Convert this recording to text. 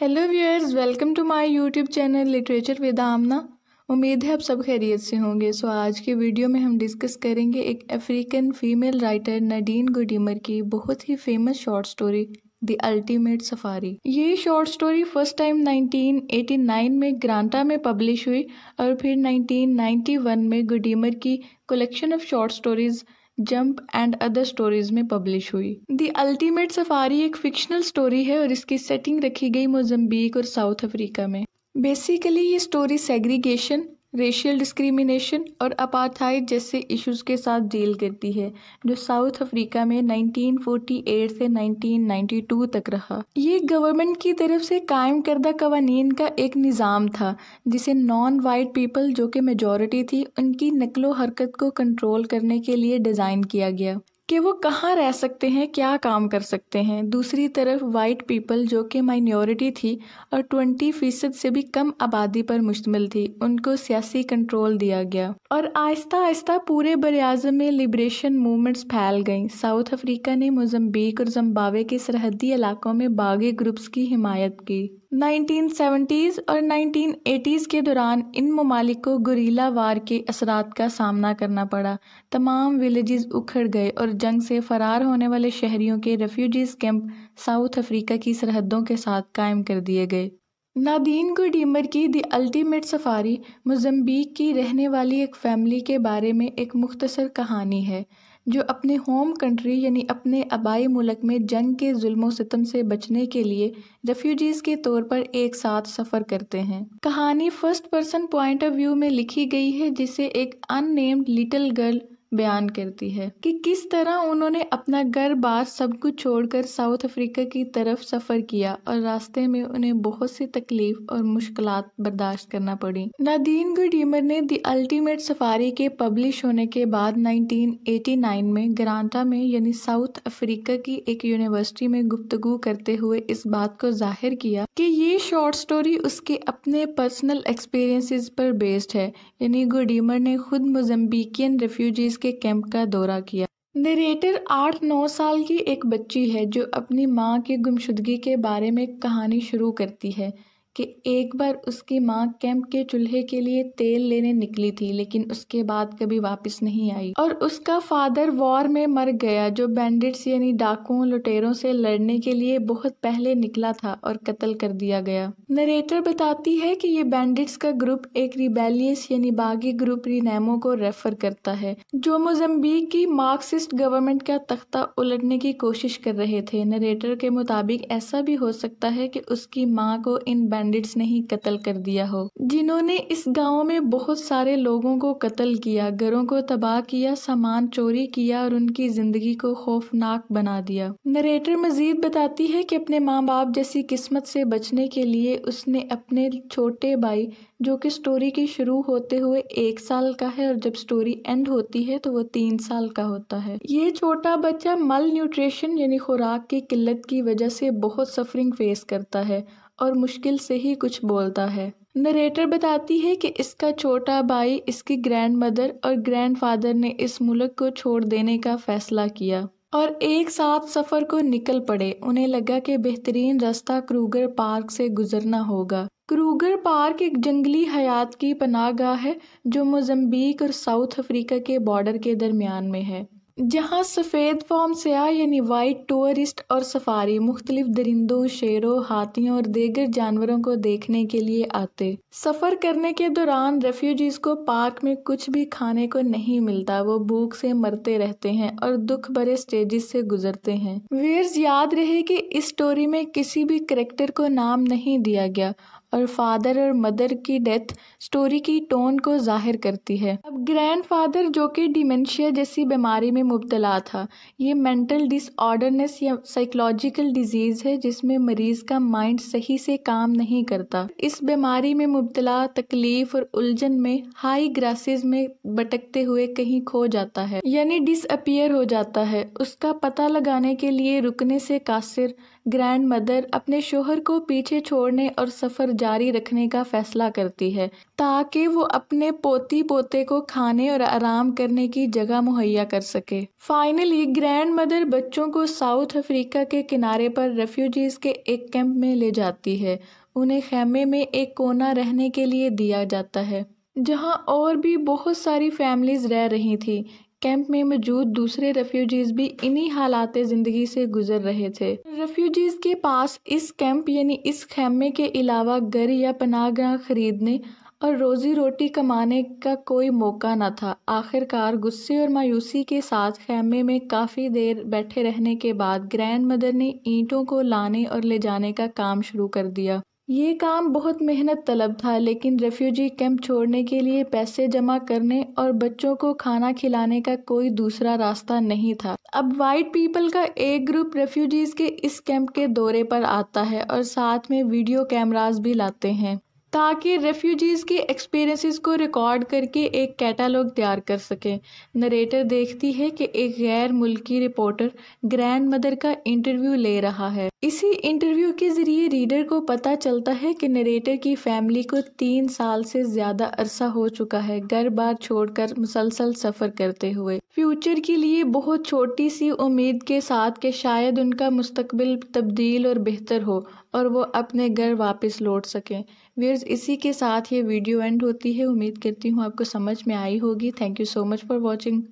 hello viewers welcome to my YouTube channel literature with Amna उम्मीद है आप सब खैरियत से होंगे सो आज के वीडियो में हम डिस्कस करेंगे एक African female writer Nadine Gordimer की बहुत ही famous short story the ultimate safari ये शॉर्ट स्टोरी फर्स्ट टाइम 1989 में ग्रांटा में पब्लिश हुई और फिर 1991 में गुडीमर की collection of short stories Jump and other stories में पब्लिश हुई दी अल्टीमेट सफारी एक फिक्शनल स्टोरी है और इसकी सेटिंग रखी गई मोजम्बिक और साउथ अफ्रीका में बेसिकली ये स्टोरी सेग्रीगेशन रेशियल डिस्क्रिमिनेशन और अपार्थाइड जैसे इश्यूज के साथ डील करती है जो साउथ अफ्रीका में 1948 से 1992 तक रहा ये गवर्नमेंट की तरफ से कायम करदा कवानीन का एक निज़ाम था जिसे नॉन वाइट पीपल जो कि मेजॉरिटी थी उनकी नकलो हरकत को कंट्रोल करने के लिए डिज़ाइन किया गया कि वो कहाँ रह सकते हैं क्या काम कर सकते हैं दूसरी तरफ वाइट पीपल जो कि माइनॉरिटी थी और ट्वेंटी फीसद से भी कम आबादी पर मुश्तमिल थी उनको सियासी कंट्रोल दिया गया और आहिस्ता आहिस्ता पूरे बरआज़म में लिब्रेशन मूवमेंट्स फैल गईं साउथ अफ्रीका ने मोजम्बिक और जम्बावे के सरहदी इलाकों में बागी ग्रुप्स की हिमायत की 1970s और 1980s के दौरान इन ममालिक को गुरीला वार के असरात का सामना करना पड़ा तमाम विलेजेस उखड़ गए और जंग से फ़रार होने वाले शहरियों के रेफ्यूजीज़ कैंप साउथ अफ्रीका की सरहदों के साथ कायम कर दिए गए नादीन गुडीमर की दी अल्टीमेट सफारी मोजम्बीक की रहने वाली एक फैमिली के बारे में एक मुख्तसर कहानी है जो अपने होम कंट्री यानी अपने आबाई मुल्क में जंग के जुल्म सितम से बचने के लिए रेफ्यूजीज़ के तौर पर एक साथ सफ़र करते हैं कहानी first person point of view में लिखी गई है जिसे एक अननेम्ड लिटिल गर्ल बयान करती है कि किस तरह उन्होंने अपना घर बार सब कुछ छोड़कर साउथ अफ्रीका की तरफ सफ़र किया और रास्ते में उन्हें बहुत सी तकलीफ और मुश्किल बर्दाश्त करना पड़ी नदीन गुडीमर ने दी अल्टीमेट सफारी के पब्लिश होने के बाद 1989 में ग्रांटा में यानी साउथ अफ्रीका की एक यूनिवर्सिटी में गुप्तगु करते हुए इस बात को जाहिर किया कि ये शॉर्ट स्टोरी उसके अपने पर्सनल एक्सपीरियंसिस पर बेस्ड है यानी गुडीमर ने खुद मोजम्बिकियन रेफ्यूजीज के कैंप का दौरा किया नरेटर आठ नौ साल की एक बच्ची है जो अपनी माँ की गुमशुदगी के बारे में कहानी शुरू करती है कि एक बार उसकी माँ कैंप के चूल्हे के लिए तेल लेने निकली थी लेकिन उसके बाद कभी वापस नहीं आई और उसका फादर वॉर में मर गया जो बैंडिट्स यानी डाकुओं लुटेरों से लड़ने के लिए बहुत पहले निकला था और कत्ल कर दिया गया नरेटर बताती है कि ये बैंडिट्स का ग्रुप एक रिबेलियस यानी बागी ग्रुप रिनेमो को रेफर करता है जो मोजम्बिक की मार्क्सिस्ट गवर्नमेंट का तख्ता उलटने की कोशिश कर रहे थे नरेटर के मुताबिक ऐसा भी हो सकता है कि उसकी माँ को इन बैंड बैंडिट्स ने ही कत्ल कर दिया हो जिन्होंने इस गाँव में बहुत सारे लोगों को कत्ल किया घरों को तबाह किया सामान चोरी किया और उनकी जिंदगी को खौफनाक बना दिया नरेटर मजीद बताती है कि अपने माँ बाप जैसी किस्मत से बचने के लिए उसने अपने छोटे भाई जो कि स्टोरी के शुरू होते हुए एक साल का है और जब स्टोरी एंड होती है तो वो तीन साल का होता है ये छोटा बच्चा मल न्यूट्रिशन यानी खुराक की किल्लत की वजह से बहुत सफरिंग फेस करता है और मुश्किल से ही कुछ बोलता है नरेटर बताती है कि इसका छोटा भाई इसकी ग्रैंड मदर और ग्रैंडफादर ने इस मुल्क को छोड़ देने का फैसला किया और एक साथ सफ़र को निकल पड़े उन्हें लगा कि बेहतरीन रास्ता क्रूगर पार्क से गुजरना होगा क्रूगर पार्क एक जंगली हयात की पनागाह है जो मोजम्बीक और साउथ अफ्रीका के बॉर्डर के दरमियान में है जहाँ सफ़ेद फॉर्म स्याह यानी वाइट टूरिस्ट और सफारी मुख्तलिफ दरिंदों शेरों हाथियों और देगर जानवरों को देखने के लिए आते सफ़र करने के दौरान रेफ्यूजीज को पार्क में कुछ भी खाने को नहीं मिलता वो भूख से मरते रहते हैं और दुख भरे स्टेजेस से गुजरते हैं वीर्स याद रहे कि इस स्टोरी में किसी भी करेक्टर को नाम नहीं दिया गया और फादर और मदर की डेथ स्टोरी की टोन को जाहिर करती है अब ग्रैंडफादर जो कि डिमेंशिया जैसी बीमारी में मुबतला था ये मेंटल डिसऑर्डरनेस या साइकोलॉजिकल डिजीज़ है जिसमें मरीज़ का माइंड सही से काम नहीं करता इस बीमारी में मुबतला तकलीफ और उलझन में हाई ग्रासेस में भटकते हुए कहीं खो जाता है यानी डिसअपियर हो जाता है उसका पता लगाने के लिए रुकने से कासिर ग्रैंड मदर अपने शोहर को पीछे छोड़ने और सफ़र जारी रखने का फैसला करती है ताकि वो अपने पोती पोते को खाने और आराम करने की जगह मुहैया कर सके फाइनली ग्रैंड मदर बच्चों को साउथ अफ्रीका के किनारे पर रेफ्यूजीज के एक कैंप में ले जाती है उन्हें खेमे में एक कोना रहने के लिए दिया जाता है जहाँ और भी बहुत सारी फैमिलीज़ रह रही थी कैंप में मौजूद दूसरे रेफ्यूजीज भी इन्हीं हालात ज़िंदगी से गुजर रहे थे रेफ्यूजीज के पास इस कैंप यानी इस खेमे के अलावा घर या पनागा खरीदने और रोज़ी रोटी कमाने का कोई मौका न था आखिरकार गुस्से और मायूसी के साथ खेमे में काफ़ी देर बैठे रहने के बाद ग्रैंड मदर ने ईंटों को लाने और ले जाने का काम शुरू कर दिया ये काम बहुत मेहनत तलब था लेकिन रेफ्यूजी कैंप छोड़ने के लिए पैसे जमा करने और बच्चों को खाना खिलाने का कोई दूसरा रास्ता नहीं था अब वाइट पीपल का एक ग्रुप रेफ्यूजीज़ के इस कैंप के दौरे पर आता है और साथ में वीडियो कैमरास भी लाते हैं ताकि रेफ्यूजीज़ के एक्सपीरियंसेस को रिकॉर्ड करके एक कैटालॉग तैयार कर सकें नरेटर देखती है कि एक गैर मुल्की रिपोर्टर ग्रैंड मदर का इंटरव्यू ले रहा है इसी इंटरव्यू के ज़रिए रीडर को पता चलता है कि नरेटर की फैमिली को तीन साल से ज़्यादा अरसा हो चुका है घर बार छोड़कर मुसलसल सफ़र करते हुए फ्यूचर के लिए बहुत छोटी सी उम्मीद के साथ के शायद उनका मुस्तबिल तब्दील और बेहतर हो और वो अपने घर वापस लौट सकें व्यर्स इसी के साथ ये वीडियो एंड होती है उम्मीद करती हूँ आपको समझ में आई होगी thank you so much for watching